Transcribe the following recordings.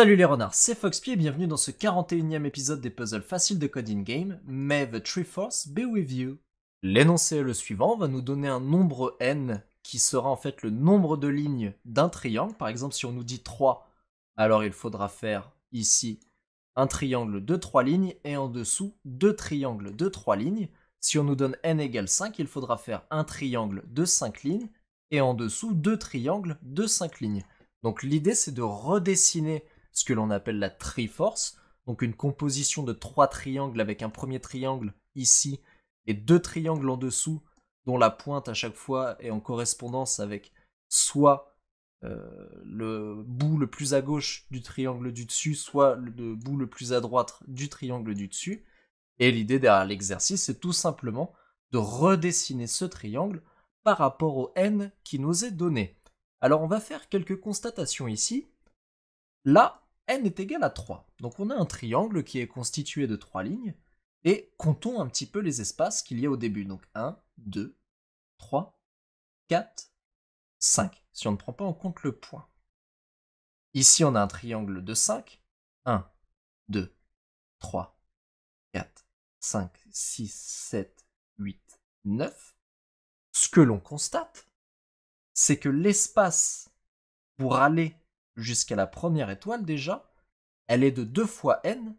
Salut les renards, c'est Foxpied et bienvenue dans ce 41 ème épisode des puzzles faciles de Coding Game, May the Tree Force be with you. L'énoncé le suivant va nous donner un nombre n qui sera en fait le nombre de lignes d'un triangle. Par exemple, si on nous dit 3, alors il faudra faire ici un triangle de 3 lignes et en dessous deux triangles de 3 lignes. Si on nous donne n égale 5, il faudra faire un triangle de 5 lignes et en dessous deux triangles de 5 lignes. Donc l'idée c'est de redessiner ce que l'on appelle la triforce, donc une composition de trois triangles avec un premier triangle ici et deux triangles en dessous dont la pointe à chaque fois est en correspondance avec soit euh, le bout le plus à gauche du triangle du dessus, soit le bout le plus à droite du triangle du dessus. Et l'idée derrière l'exercice, c'est tout simplement de redessiner ce triangle par rapport au n qui nous est donné. Alors on va faire quelques constatations ici. Là, n est égal à 3. Donc on a un triangle qui est constitué de trois lignes, et comptons un petit peu les espaces qu'il y a au début. Donc 1, 2, 3, 4, 5, si on ne prend pas en compte le point. Ici, on a un triangle de 5. 1, 2, 3, 4, 5, 6, 7, 8, 9. Ce que l'on constate, c'est que l'espace pour aller jusqu'à la première étoile déjà, elle est de 2 fois n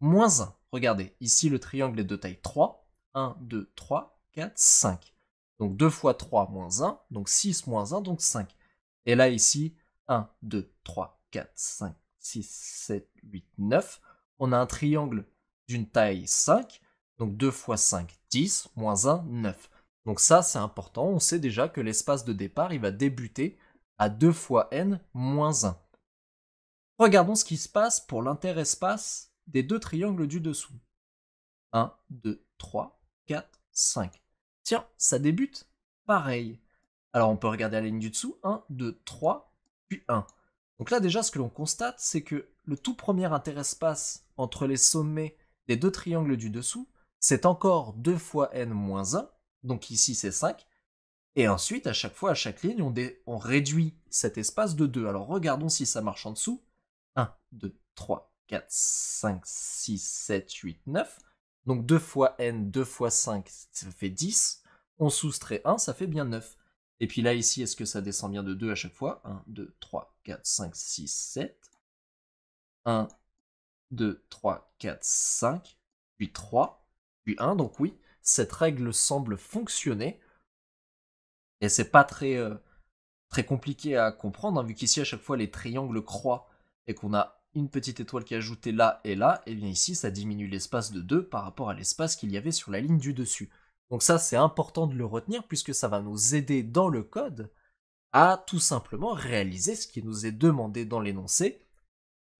moins 1. Regardez, ici le triangle est de taille 3. 1, 2, 3, 4, 5. Donc 2 fois 3 moins 1, donc 6 moins 1, donc 5. Et là ici, 1, 2, 3, 4, 5, 6, 7, 8, 9. On a un triangle d'une taille 5, donc 2 fois 5, 10, moins 1, 9. Donc ça, c'est important, on sait déjà que l'espace de départ, il va débuter à 2 fois n moins 1. Regardons ce qui se passe pour l'interespace des deux triangles du dessous. 1, 2, 3, 4, 5. Tiens, ça débute pareil. Alors on peut regarder la ligne du dessous, 1, 2, 3, puis 1. Donc là déjà ce que l'on constate c'est que le tout premier interespace entre les sommets des deux triangles du dessous, c'est encore 2 fois n moins 1, donc ici c'est 5, et ensuite, à chaque fois, à chaque ligne, on, on réduit cet espace de 2. Alors regardons si ça marche en dessous. 1, 2, 3, 4, 5, 6, 7, 8, 9. Donc 2 fois n, 2 fois 5, ça fait 10. On soustrait 1, ça fait bien 9. Et puis là, ici, est-ce que ça descend bien de 2 à chaque fois 1, 2, 3, 4, 5, 6, 7. 1, 2, 3, 4, 5, puis 3, puis 1, donc oui, cette règle semble fonctionner. Et c'est pas très, euh, très compliqué à comprendre, hein, vu qu'ici à chaque fois les triangles croient et qu'on a une petite étoile qui est ajoutée là et là, et eh bien ici ça diminue l'espace de 2 par rapport à l'espace qu'il y avait sur la ligne du dessus. Donc ça c'est important de le retenir puisque ça va nous aider dans le code à tout simplement réaliser ce qui nous est demandé dans l'énoncé.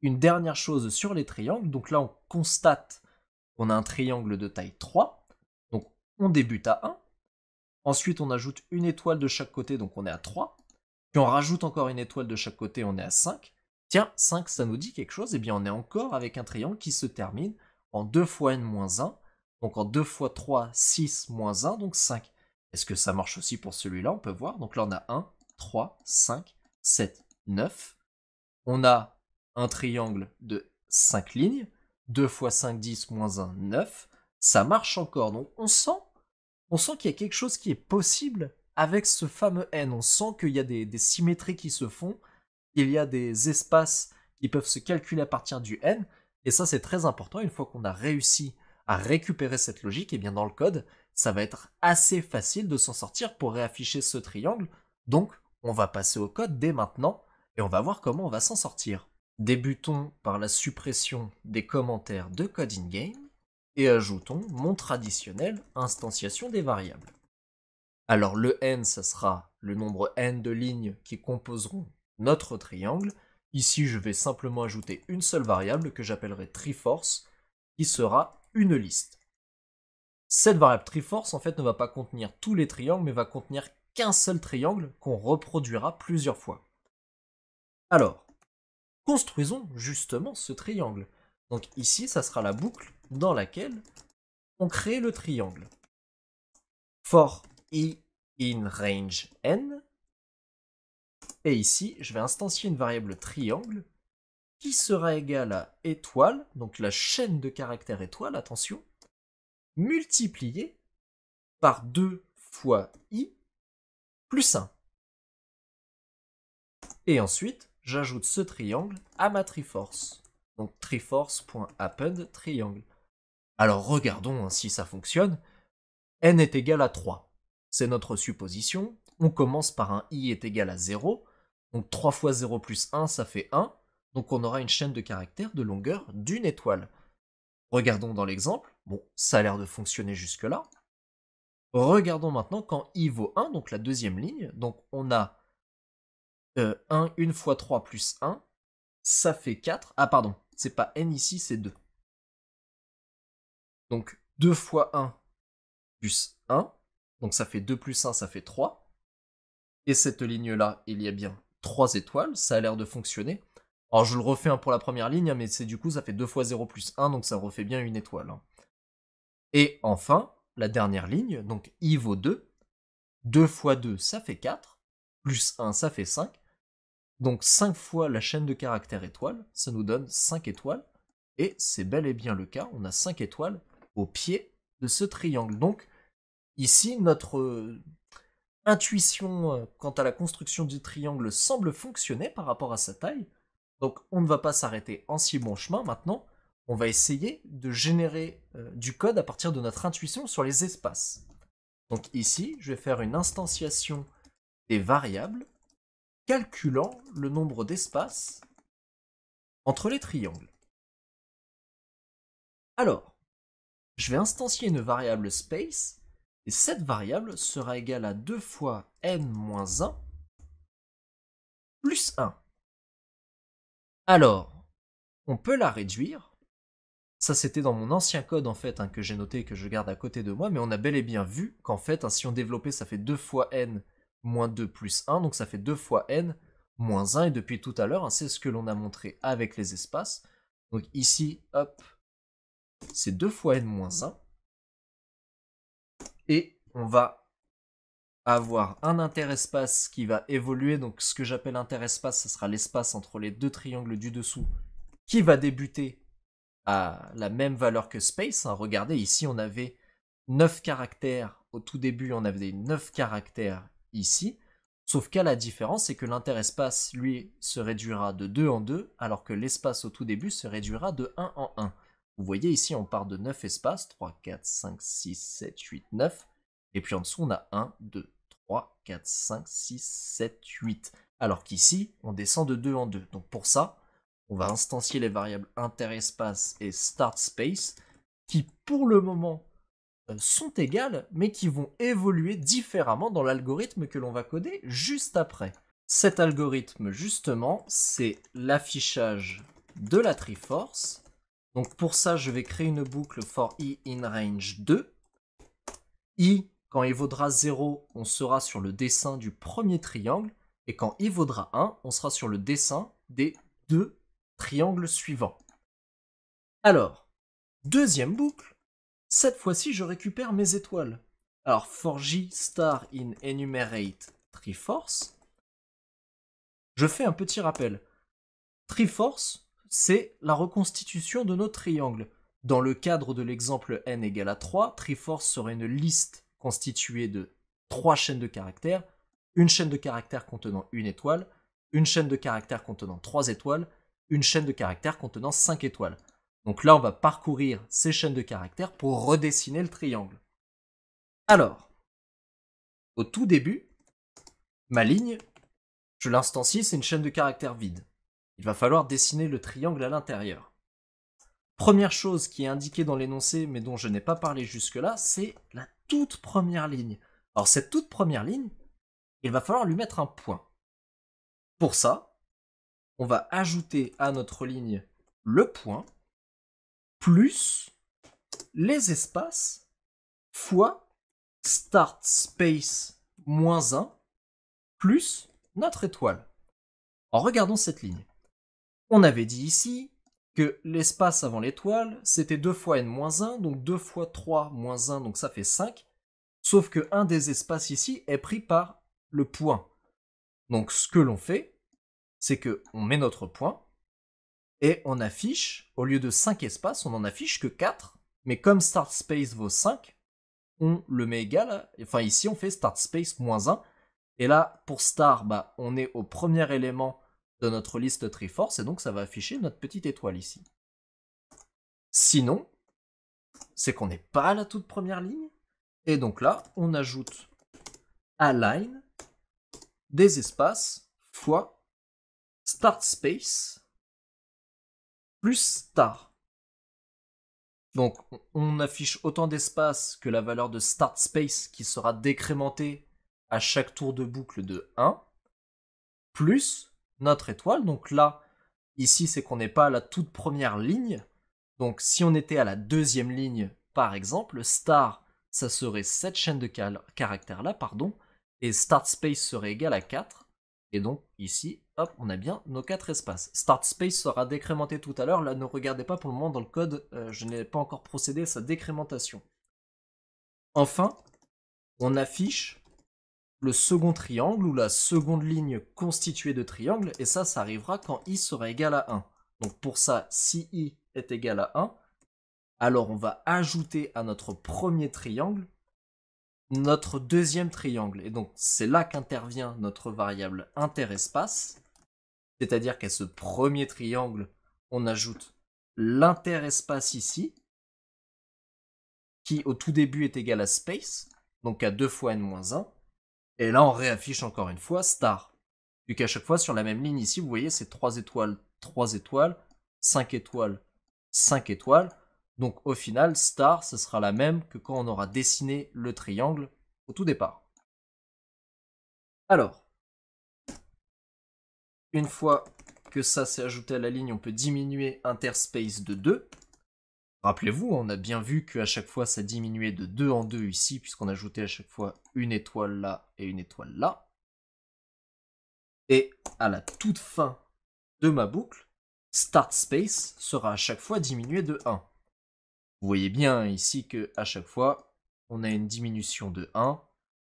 Une dernière chose sur les triangles, donc là on constate qu'on a un triangle de taille 3, donc on débute à 1, Ensuite, on ajoute une étoile de chaque côté, donc on est à 3. Puis on rajoute encore une étoile de chaque côté, on est à 5. Tiens, 5, ça nous dit quelque chose. eh bien, on est encore avec un triangle qui se termine en 2 fois n-1. Donc en 2 fois 3, 6 moins 1, donc 5. Est-ce que ça marche aussi pour celui-là On peut voir. Donc là, on a 1, 3, 5, 7, 9. On a un triangle de 5 lignes. 2 fois 5, 10, moins 1, 9. Ça marche encore. Donc on sent on sent qu'il y a quelque chose qui est possible avec ce fameux N. On sent qu'il y a des, symétries qui se font, il y a des espaces qui peuvent se calculer à partir du N, et ça c'est très important. Une fois qu'on a réussi à récupérer cette logique, et eh bien dans le code, ça va être assez facile de s'en sortir pour réafficher ce triangle. Donc on va passer au code dès maintenant, et on va voir comment on va s'en sortir. Débutons par la suppression des commentaires de code in-game et ajoutons mon traditionnel instanciation des variables. Alors le n, ça sera le nombre n de lignes qui composeront notre triangle. Ici, je vais simplement ajouter une seule variable que j'appellerai triforce, qui sera une liste. Cette variable triforce, en fait, ne va pas contenir tous les triangles, mais va contenir qu'un seul triangle qu'on reproduira plusieurs fois. Alors, construisons justement ce triangle. Donc ici, ça sera la boucle dans laquelle on crée le triangle. For i in range n. Et ici, je vais instancier une variable triangle qui sera égale à étoile, donc la chaîne de caractères étoile, attention, multipliée par 2 fois i plus 1. Et ensuite, j'ajoute ce triangle à ma triforce. Donc triforce.append triangle. Alors regardons hein, si ça fonctionne. n est égal à 3. C'est notre supposition. On commence par un i est égal à 0. Donc 3 fois 0 plus 1, ça fait 1. Donc on aura une chaîne de caractères de longueur d'une étoile. Regardons dans l'exemple. Bon, ça a l'air de fonctionner jusque-là. Regardons maintenant quand i vaut 1, donc la deuxième ligne. Donc on a 1, euh, 1 fois 3 plus 1, ça fait 4. Ah pardon, c'est pas n ici, c'est 2. Donc 2 fois 1 plus 1. Donc ça fait 2 plus 1, ça fait 3. Et cette ligne-là, il y a bien 3 étoiles. Ça a l'air de fonctionner. Alors je le refais pour la première ligne, hein, mais c'est du coup ça fait 2 fois 0 plus 1, donc ça refait bien une étoile. Hein. Et enfin, la dernière ligne, donc i vaut 2. 2 fois 2, ça fait 4. Plus 1, ça fait 5. Donc 5 fois la chaîne de caractères étoile, ça nous donne 5 étoiles. Et c'est bel et bien le cas, on a 5 étoiles au pied de ce triangle. Donc ici, notre euh, intuition euh, quant à la construction du triangle semble fonctionner par rapport à sa taille. Donc on ne va pas s'arrêter en si bon chemin maintenant. On va essayer de générer euh, du code à partir de notre intuition sur les espaces. Donc ici, je vais faire une instantiation des variables calculant le nombre d'espaces entre les triangles. Alors, je vais instancier une variable space, et cette variable sera égale à 2 fois n-1 moins plus 1. Alors, on peut la réduire. Ça, c'était dans mon ancien code, en fait, hein, que j'ai noté que je garde à côté de moi, mais on a bel et bien vu qu'en fait, hein, si on développait, ça fait 2 fois n moins 2 plus 1, donc ça fait 2 fois n moins 1, et depuis tout à l'heure, hein, c'est ce que l'on a montré avec les espaces. Donc ici, hop, c'est 2 fois n moins 1, et on va avoir un interespace qui va évoluer, donc ce que j'appelle interespace, ce sera l'espace entre les deux triangles du dessous, qui va débuter à la même valeur que space. Hein. Regardez, ici on avait 9 caractères, au tout début on avait 9 caractères, ici. Sauf qu'à la différence, c'est que l'interespace, lui, se réduira de 2 en 2, alors que l'espace au tout début se réduira de 1 en 1. Vous voyez ici, on part de 9 espaces, 3, 4, 5, 6, 7, 8, 9. Et puis en dessous, on a 1, 2, 3, 4, 5, 6, 7, 8. Alors qu'ici, on descend de 2 en 2. Donc pour ça, on va instancier les variables interespace et start space, qui pour le moment euh, sont égales, mais qui vont évoluer différemment dans l'algorithme que l'on va coder juste après. Cet algorithme, justement, c'est l'affichage de la Triforce. Donc pour ça, je vais créer une boucle for i in range 2. i, quand il vaudra 0, on sera sur le dessin du premier triangle. Et quand i vaudra 1, on sera sur le dessin des deux triangles suivants. Alors, deuxième boucle, cette fois-ci, je récupère mes étoiles. Alors, for J star in enumerate Triforce, je fais un petit rappel. Triforce, c'est la reconstitution de nos triangles. Dans le cadre de l'exemple n égale à 3, Triforce serait une liste constituée de trois chaînes de caractères, une chaîne de caractères contenant une étoile, une chaîne de caractères contenant trois étoiles, une chaîne de caractères contenant cinq étoiles. Donc là, on va parcourir ces chaînes de caractères pour redessiner le triangle. Alors, au tout début, ma ligne, je l'instancie, c'est une chaîne de caractères vide. Il va falloir dessiner le triangle à l'intérieur. Première chose qui est indiquée dans l'énoncé, mais dont je n'ai pas parlé jusque-là, c'est la toute première ligne. Alors cette toute première ligne, il va falloir lui mettre un point. Pour ça, on va ajouter à notre ligne le point plus les espaces fois start space moins 1 plus notre étoile. En regardant cette ligne, on avait dit ici que l'espace avant l'étoile, c'était 2 fois n moins 1, donc 2 fois 3 moins 1, donc ça fait 5, sauf que un des espaces ici est pris par le point. Donc ce que l'on fait, c'est que on met notre point, et on affiche, au lieu de 5 espaces, on n'en affiche que 4, mais comme start space vaut 5, on le met égal, enfin ici on fait start space moins 1, et là pour star, bah, on est au premier élément de notre liste Triforce, et donc ça va afficher notre petite étoile ici. Sinon, c'est qu'on n'est pas à la toute première ligne, et donc là, on ajoute align des espaces fois start space plus star. Donc on affiche autant d'espace que la valeur de start space qui sera décrémentée à chaque tour de boucle de 1, plus notre étoile. Donc là, ici, c'est qu'on n'est pas à la toute première ligne. Donc si on était à la deuxième ligne, par exemple, star, ça serait cette chaîne de caractères-là, pardon, et start space serait égal à 4. Et donc ici, hop, on a bien nos quatre espaces. Start space sera décrémenté tout à l'heure. Là, ne regardez pas pour le moment dans le code, euh, je n'ai pas encore procédé à sa décrémentation. Enfin, on affiche le second triangle ou la seconde ligne constituée de triangles. Et ça, ça arrivera quand i sera égal à 1. Donc pour ça, si i est égal à 1, alors on va ajouter à notre premier triangle notre deuxième triangle. Et donc c'est là qu'intervient notre variable interespace, c'est-à-dire qu'à ce premier triangle, on ajoute l'interespace ici, qui au tout début est égal à space, donc à 2 fois n-1. Et là, on réaffiche encore une fois star. Vu qu'à chaque fois, sur la même ligne ici, vous voyez, c'est 3 étoiles, 3 étoiles, 5 étoiles, 5 étoiles. Donc au final, star, ce sera la même que quand on aura dessiné le triangle au tout départ. Alors, une fois que ça s'est ajouté à la ligne, on peut diminuer interspace de 2. Rappelez-vous, on a bien vu qu'à chaque fois, ça diminuait de 2 en 2 ici, puisqu'on ajoutait à chaque fois une étoile là et une étoile là. Et à la toute fin de ma boucle, start space sera à chaque fois diminué de 1. Vous voyez bien ici que à chaque fois, on a une diminution de 1.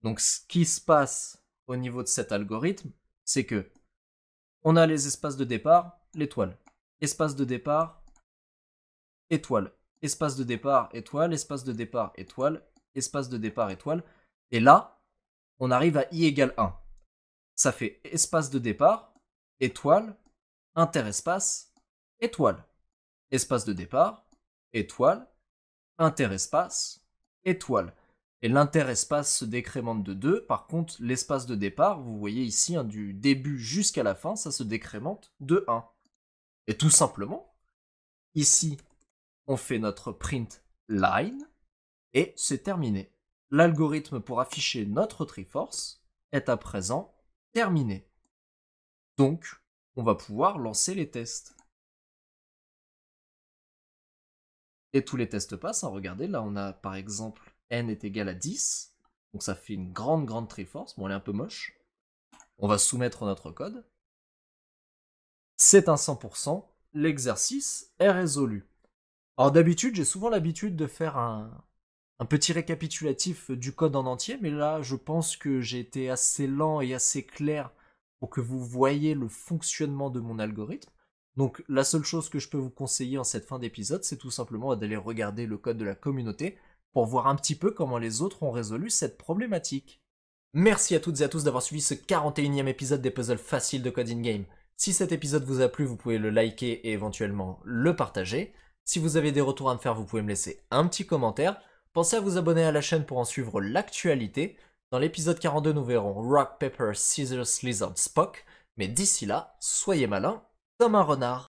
Donc ce qui se passe au niveau de cet algorithme, c'est que on a les espaces de départ, l'étoile. Espace de départ, étoile. Espace de départ, étoile. Espace de départ, étoile. Espace de départ, étoile. Et là, on arrive à i égale 1. Ça fait espace de départ, étoile, interespace, étoile. Espace de départ, étoile, interespace, étoile. Et l'interespace se décrémente de 2. Par contre, l'espace de départ, vous voyez ici, hein, du début jusqu'à la fin, ça se décrémente de 1. Et tout simplement, ici, on fait notre print line et c'est terminé. L'algorithme pour afficher notre Triforce est à présent terminé. Donc, on va pouvoir lancer les tests. Et tous les tests passent. Hein, regardez, là, on a par exemple n est égal à 10. Donc ça fait une grande, grande triforce. Bon, elle est un peu moche. On va soumettre notre code. C'est un 100%. L'exercice est résolu. Alors d'habitude, j'ai souvent l'habitude de faire un, un petit récapitulatif du code en entier, mais là, je pense que j'ai été assez lent et assez clair pour que vous voyez le fonctionnement de mon algorithme. Donc la seule chose que je peux vous conseiller en cette fin d'épisode, c'est tout simplement d'aller regarder le code de la communauté pour voir un petit peu comment les autres ont résolu cette problématique. Merci à toutes et à tous d'avoir suivi ce 41e épisode des puzzles faciles de Code in Game. Si cet épisode vous a plu, vous pouvez le liker et éventuellement le partager. Si vous avez des retours à me faire, vous pouvez me laisser un petit commentaire. Pensez à vous abonner à la chaîne pour en suivre l'actualité. Dans l'épisode 42, nous verrons Rock, Paper, Scissors, Lizard, Spock. Mais d'ici là, soyez malins comme un renard.